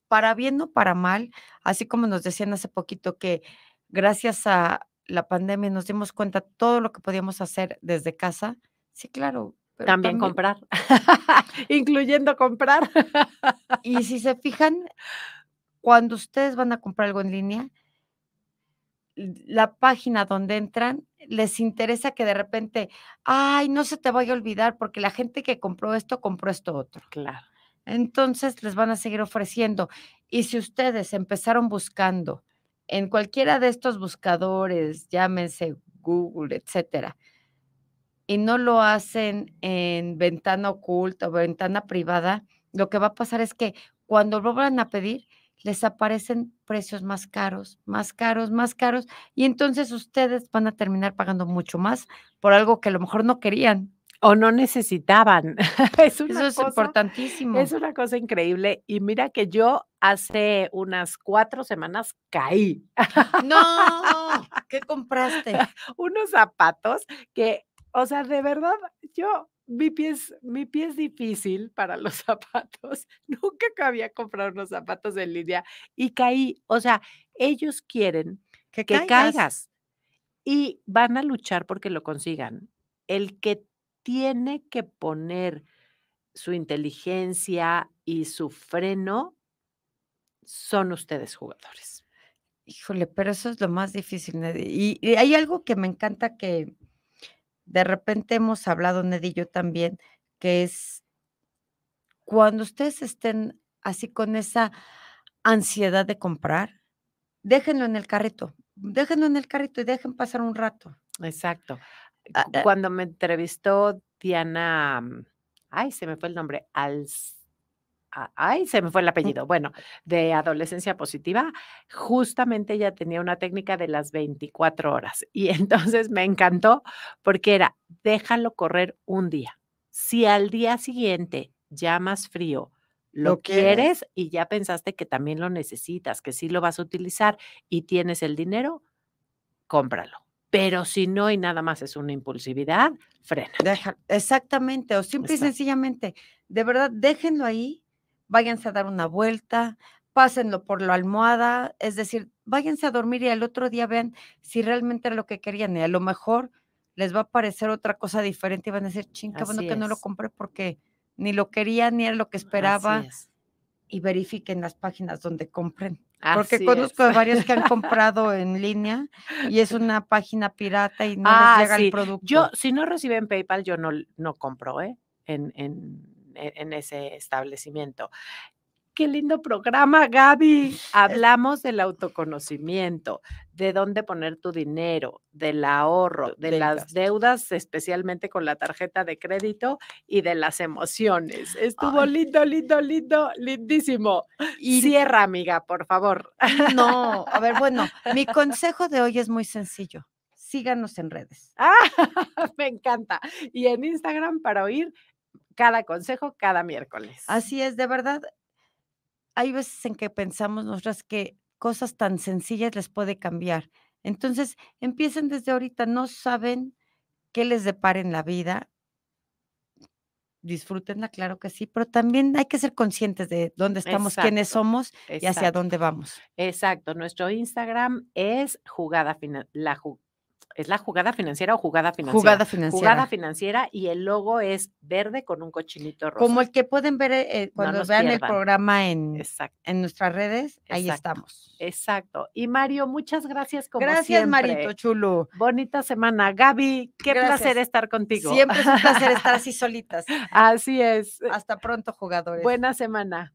Speaker 2: Para bien o para mal,
Speaker 1: así como nos decían hace poquito que gracias a la pandemia nos dimos cuenta todo lo que podíamos hacer desde casa. Sí, claro. también comprar, (laughs) incluyendo comprar. (laughs) y si se fijan, cuando ustedes van a comprar algo en línea, la página donde entran, les interesa que de repente, ay, no se te vaya a olvidar porque la gente que compró esto, compró esto otro. Claro. Entonces les van a seguir ofreciendo. Y si ustedes empezaron buscando en cualquiera de estos buscadores, llámense Google, etcétera, y no lo hacen en ventana oculta o ventana privada, lo que va a pasar es que cuando lo a pedir, les aparecen precios más caros, más caros, más caros, y entonces ustedes van a terminar pagando mucho
Speaker 2: más por algo que a lo mejor no querían. O no necesitaban. (laughs) Eso es importantísimo. Es una cosa increíble. Y mira que yo hace unas cuatro semanas caí. no, ¿qué (laughs) compraste? Unos zapatos que, o sea, de verdad, yo mi pie, es, difícil para los (laughs) zapatos. Nunca había comprar unos zapatos en línea y caí. O sea, ellos quieren que, caigas. y van a luchar porque lo consigan. El que tiene que poner su inteligencia y su freno son ustedes jugadores.
Speaker 1: Híjole, pero eso es lo más difícil. y hay algo que me encanta que, de repente hemos hablado, Ned y yo también, que es cuando ustedes estén así con esa ansiedad de comprar, déjenlo en el carrito, déjenlo en el carrito y dejen pasar un rato.
Speaker 2: Exacto. Eh cuando me entrevistó Diana, mm, ay, se me fue el nombre, Als, ay, se me fue el mm. apellido, bueno, de adolescencia positiva, justamente ella tenía una técnica de las 24 horas y (laughs) entonces me encantó porque era, déjalo correr un día. Si al día siguiente ya más frío, lo, quieres, y ya pensaste que también lo necesitas, que sí lo vas a utilizar y tienes el dinero, cómpralo. Pero si no y nada más es una impulsividad, frena. Exactamente, o simple y sencillamente, de
Speaker 1: verdad, déjenlo ahí, váyanse a dar una vuelta, pásenlo por la almohada, es decir, váyanse a dormir y al otro día vean si realmente era lo que querían y a lo mejor les va a parecer otra cosa diferente y van a decir, ching, qué bueno que no lo compré porque ni lo quería ni era lo que esperaba. Y verifiquen las páginas donde compren. Porque conozco a varios que han comprado (laughs) en línea y es una página pirata y no les ah, llega el producto.
Speaker 2: Yo, si no reciben PayPal, yo no, no compro, ¿eh? en, e, en ese establecimiento. Qué lindo programa, Gaby. Hablamos del autoconocimiento, de dónde poner tu dinero, del ahorro, de las deudas, especialmente con la tarjeta de crédito y de las emociones. Estuvo lindo, lindo, lindo, lindísimo. Y cierra, amiga, por favor.
Speaker 1: No, a ver, bueno, mi (laughs) consejo de hoy es muy sencillo síganos en redes.
Speaker 2: Ah, (laughs) me encanta. Y en Instagram para oír cada consejo cada miércoles.
Speaker 1: Así es, de verdad, hay veces en que pensamos nosotras que cosas tan sencillas les puede cambiar. Entonces, empiecen desde ahorita, no saben qué les depara en la vida. Disfrútenla, claro que sí, pero también hay que ser conscientes de dónde estamos, quiénes somos y hacia dónde vamos.
Speaker 2: Exacto, nuestro Instagram es jugada la, es la jugada financiera o jugada financiera. Jugada financiera. Jugada financiera y el logo es verde con un cochinito rojo Como el
Speaker 1: que pueden ver eh, cuando vean el
Speaker 2: programa en, en nuestras redes, ahí estamos. Exacto. Y Mario, muchas gracias como Gracias, Marito Chulo. Bonita semana. Gaby, qué placer estar contigo. Siempre es un placer estar así (laughs) solitas. Así es.
Speaker 1: Hasta pronto, jugadores. Buena semana.